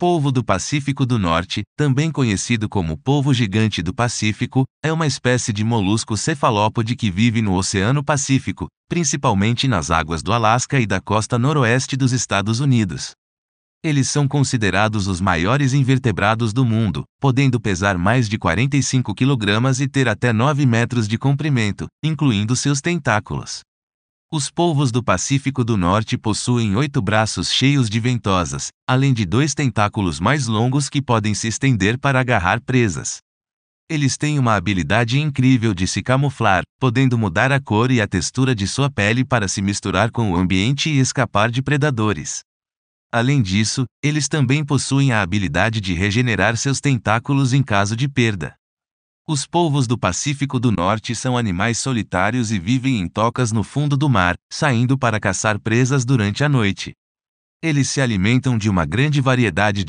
polvo do Pacífico do Norte, também conhecido como polvo gigante do Pacífico, é uma espécie de molusco cefalópode que vive no Oceano Pacífico, principalmente nas águas do Alasca e da costa noroeste dos Estados Unidos. Eles são considerados os maiores invertebrados do mundo, podendo pesar mais de 45 kg e ter até 9 metros de comprimento, incluindo seus tentáculos. Os polvos do Pacífico do Norte possuem oito braços cheios de ventosas, além de dois tentáculos mais longos que podem se estender para agarrar presas. Eles têm uma habilidade incrível de se camuflar, podendo mudar a cor e a textura de sua pele para se misturar com o ambiente e escapar de predadores. Além disso, eles também possuem a habilidade de regenerar seus tentáculos em caso de perda. Os polvos do Pacífico do Norte são animais solitários e vivem em tocas no fundo do mar, saindo para caçar presas durante a noite. Eles se alimentam de uma grande variedade de